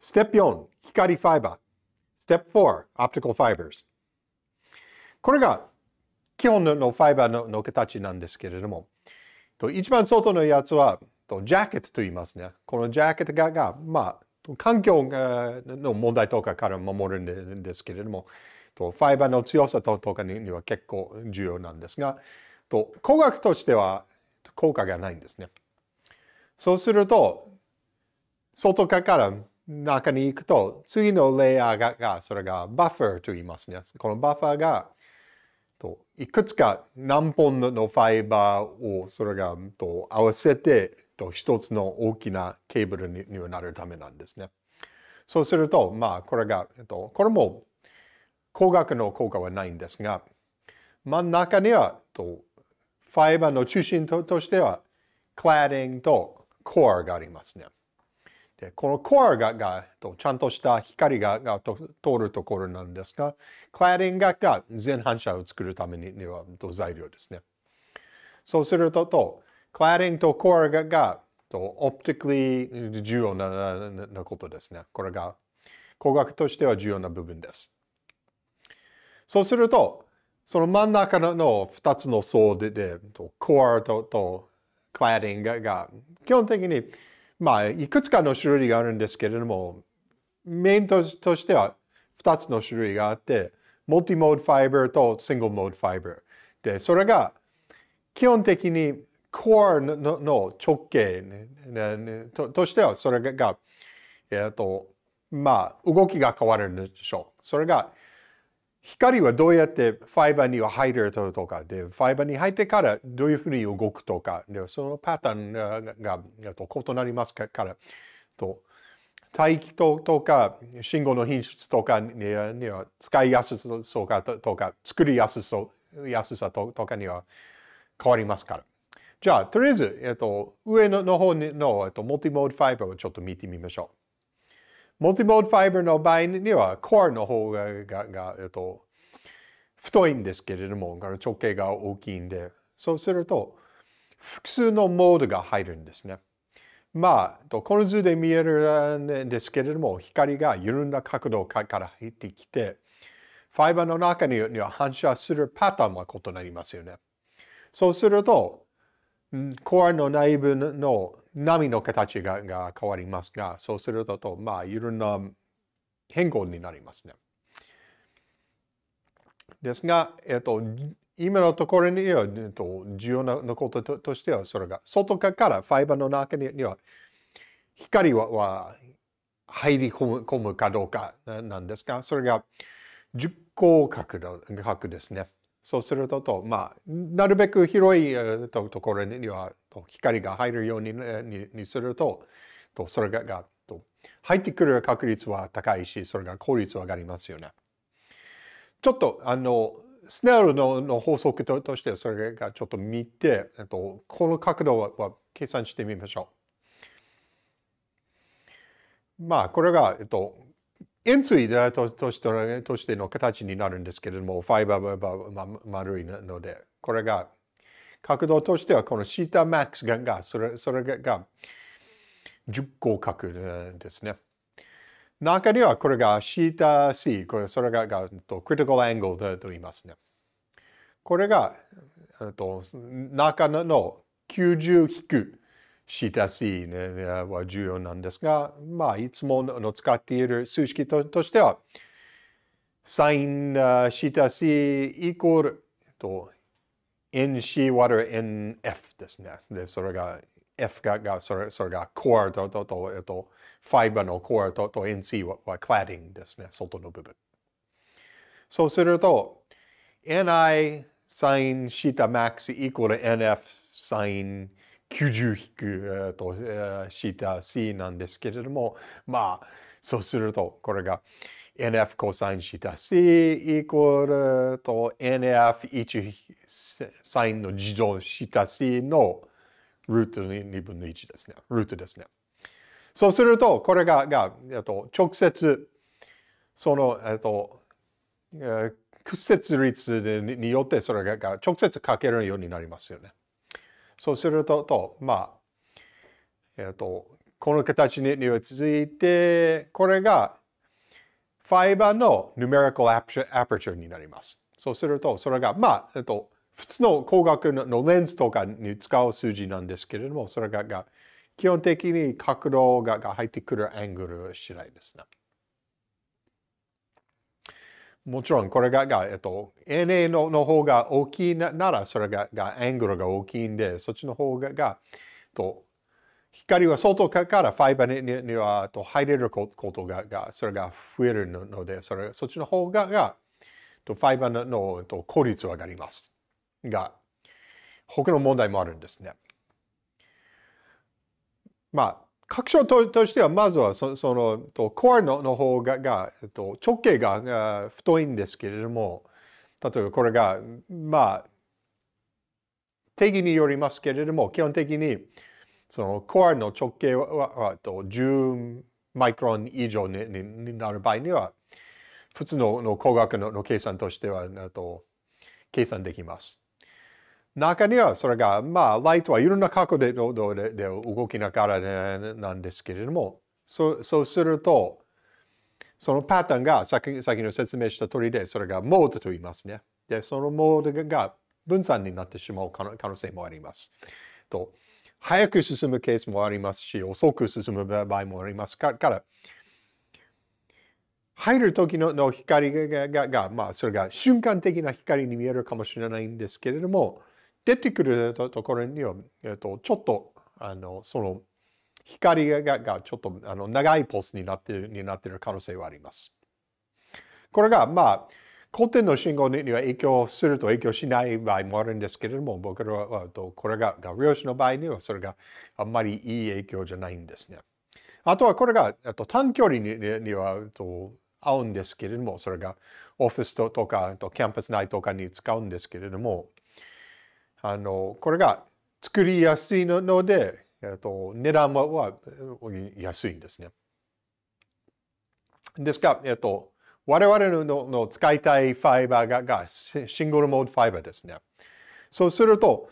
ステップ4、光ファイバー。ステップ4、Optical Fibers。これが基本のファイバーのの形なんですけれども、と一番外のやつはとジャケットと言いますね。このジャケットがが、まあ、環境の問題とかから守るんですけれども、とファイバーの強さとかには結構重要なんですが、と工学としては効果がないんですね。そうすると、外側から中に行くと、次のレイヤーが、がそれがバッファーと言いますね。このバッファーが、といくつか何本のファイバーをそれがと合わせてと一つの大きなケーブルにになるためなんですね。そうすると、まあ、これが、えっと、これも工学の効果はないんですが、真ん中にはとファイバーの中心ととしては、クラディングとコアがありますね。で、このコアががちゃんとした光がが通るところなんですが、クラディングが全反射を作るためには材料ですね。そうすると、クラディングとコアががオプティクリー重要なことですね。これが工学としては重要な部分です。そうすると、その真ん中の2つの層で、コアとクラディングが基本的にまあ、いくつかの種類があるんですけれども、メインとしては2つの種類があって、モルティモードファイバーとシングルモードファイバー。で、それが基本的にコアの直径、ねと、としてはそれが、えっ、と、まあ、動きが変わるんでしょう。それが光はどうやってファイバーには入るとかで、ファイバーに入ってからどういうふうに動くとか、でそのパターンが異なりますからと、大気ととか信号の品質とかには使いやすさとかとか作りやすさすさとかには変わりますから。じゃあ、とりあえず、えっと、上のの方の、えっと、モティモードファイバーをちょっと見てみましょう。モルティモードファイバーの場合には、コアの方ががえっと、太いんですけれども、直径が大きいんで、そうすると、複数のモードが入るんですね。まあ、この図で見えるんですけれども、光が緩んだ角度から入ってきて、ファイバーの中には反射するパターンは異なりますよね。そうすると、コアの内部の波の形がが変わりますが、そうすると、まあ、いろんな変更になりますね。ですが、えっと、今のところには、えっと、重要なこととしては、それが外側からファイバーの中には光はは入り込むかどうかなんですが、それが光角光角ですね。そうするとと、まあ、なるべく広いところには光が入るようににするととそれががと入ってくる確率は高いしそれが効率は上がりますよね。ちょっとあのスネルのの法則ととしてそれがちょっと見て、えっと、この角度は計算してみましょう。まあこれが、えっと、円錐ととしてとしての形になるんですけれども、ファイバーは丸いので、これが、角度としてはこのシータマックスが、それそれが10個角ですね。中にはこれがシータ C、これそれががとクリティカルアングルと言いますね。これがと中の90引くシタシは重要なんですが、まあ、いつもの使っている数式ととしては、sin シタシイコールと nc 割る nf ですね。で、それが F ががそれそれがコアととと、えっと、ファイバーのコアとと NC ははクラディングですね、外の部分。そうすると、ni sin シタマックスイコール NF sin 90引く、えと、えー、した C なんですけれども、まあ、そうすると、これが NF コサインした C イコールと NF1 サインの自動した C のルート2分の1ですね。ルートですね。そうすると、これが、がえっと、直接、その、えっと、屈折率によってそれが直接かけるようになりますよね。そうすると、とまあ、えっ、ー、と、この形に続いて、これがファイバーの numerical aperture になります。そうすると、それが、まあ、えっ、ー、と、普通の光学のレンズとかに使う数字なんですけれども、それが基本的に角度が入ってくるアングル次第ですね。もちろんこれがが、えっと、NA のの方が大きいならそれががアングルが大きいんでそっちの方ががと光は外からファイバーににはと入れることががそれが増えるのでそれそっちの方ががとファイバーののと効率は上がります。が他の問題もあるんですね。まあ拡張ととしては、まずはそそのとコアのの方ががと直径が太いんですけれども、例えばこれが、まあ、定義によりますけれども、基本的にそのコアの直径はと10マイクロン以上にになる場合には、普通のの工学のの計算としてはと計算できます。中にはそれが、まあ、ライトはいろんな角度で動きながらなんですけれども、そうそうすると、そのパターンが先先の説明した通りで、それがモードと言いますね。で、そのモードが分散になってしまう可能性もあります。と早く進むケースもありますし、遅く進む場合もありますから、入る時のの光ががが、まあ、それが瞬間的な光に見えるかもしれないんですけれども、出てくるところには、えっと、ちょっと、あの、その、光ががちょっとあの長いポスになってる、になってる可能性はあります。これが、まあ、古典の信号には影響すると影響しない場合もあるんですけれども、僕らは、これが画用紙の場合にはそれがあんまりいい影響じゃないんですね。あとはこれがと短距離ににはと合うんですけれども、それがオフィスとかとキャンパス内とかに使うんですけれども、あのこれが作りやすいので、えっと、値段は安いんですね。ですが、えっと、我々のの使いたいファイバーががシングルモードファイバーですね。そうすると、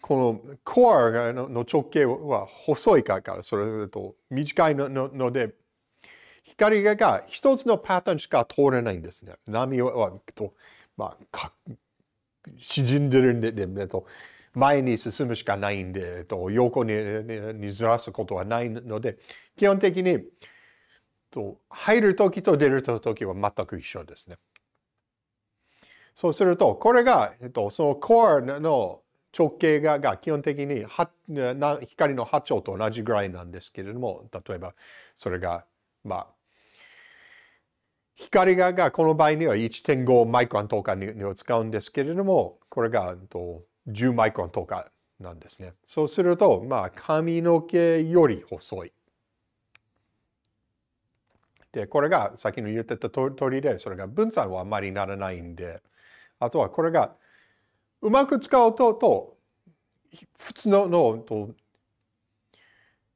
このコアの直径は細いからそれと短いので、光が一つのパターンしか通れないんですね。波は、まあ、縮んでるんで、えっと、前に進むしかないんで、えっと、横ににずらすことはないので、基本的に、えっと、入るときと出るときは全く一緒ですね。そうすると、これが、えっと、そのコアの直径がが基本的に光の波長と同じぐらいなんですけれども、例えばそれが、まあ、光がこの場合には1.5マイクロンとかにを使うんですけれども、これが10マイクロンとかなんですね。そうすると、まあ、髪の毛より細い。で、これが先の言ってた通りで、それが分散はあまりならないんで、あとはこれがうまく使うと、と普通のの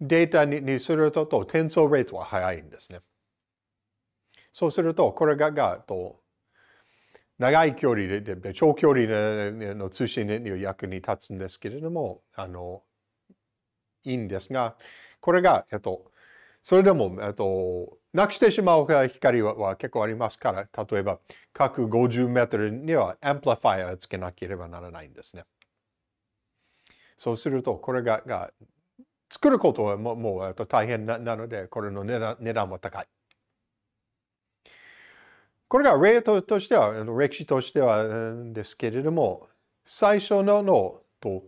データにするとと、転送レートは速いんですね。そうすると、これががと長い距離でで長距離の通信に役に立つんですけれども、あの、いいんですが、これが、えっと、それでも、えっと、なくしてしまう光は結構ありますから、例えば、各50メートルにはアンプリファイアをつけなければならないんですね。そうすると、これがが作ることはもうもう大変なので、これの値段も高い。これが例ととしては、歴史としてはですけれども、最初ののと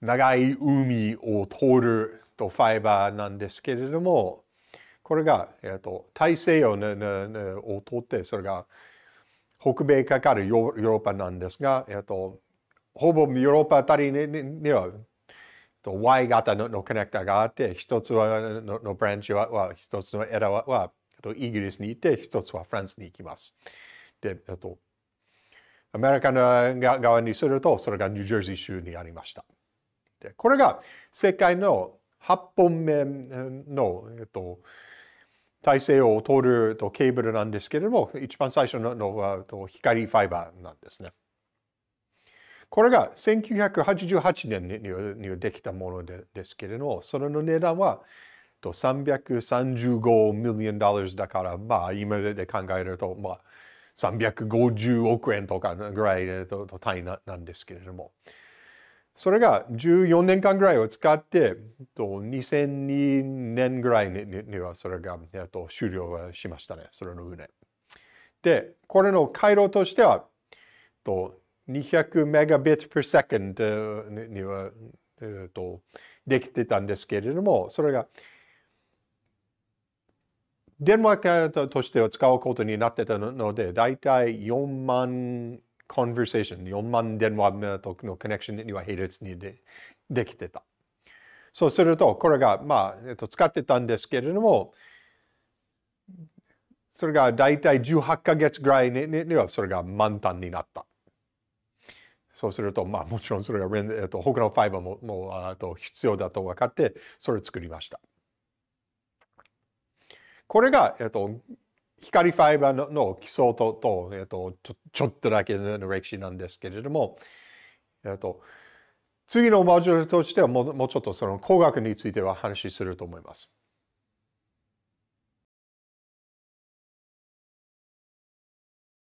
長い海を通るとファイバーなんですけれども、これが、えー、と大西洋ののを通って、それが北米かかるヨーロッパなんですが、えー、とほぼヨーロッパあたりにには Y 型ののコネクタがあって、一つはののブランチは、一つの枝はとイギリスにいて一つはフランスに行きます。で、えっと、アメリカの側にするとそれがニュージャージー州にありました。でこれが世界の8本目の、えっと、体制を通るとケーブルなんですけれども一番最初ののはと光ファイバーなんですね。これが1988年にできたものでですけれどもそれの値段はと335 million dollars だから、まあ今で考えると、まあ350億円とかぐらいでと単位ななんですけれども。それが14年間ぐらいを使って、と2002年ぐらいにはそれが、と、終了しましたね、それの船。で、これの回路としては、と200 megabit per second には、えっと、できてたんですけれども、それが電話として使うことになってたので、だいたい4万コン v e r s a t i o 4万電話のコネクションには並列にでできてた。そうすると、これが、まあ、えっと、使ってたんですけれども、それが大体18ヶ月ぐらいにはそれが満タンになった。そうすると、まあもちろんそれが、えっと、他のファイバーももあと必要だと分かって、それを作りました。これが、えっと、光ファイバーのの基礎とと、えっと、ちょっとだけの歴史なんですけれども、えっと、次のモジュールとしてはもうもうちょっとその工学については話すると思います。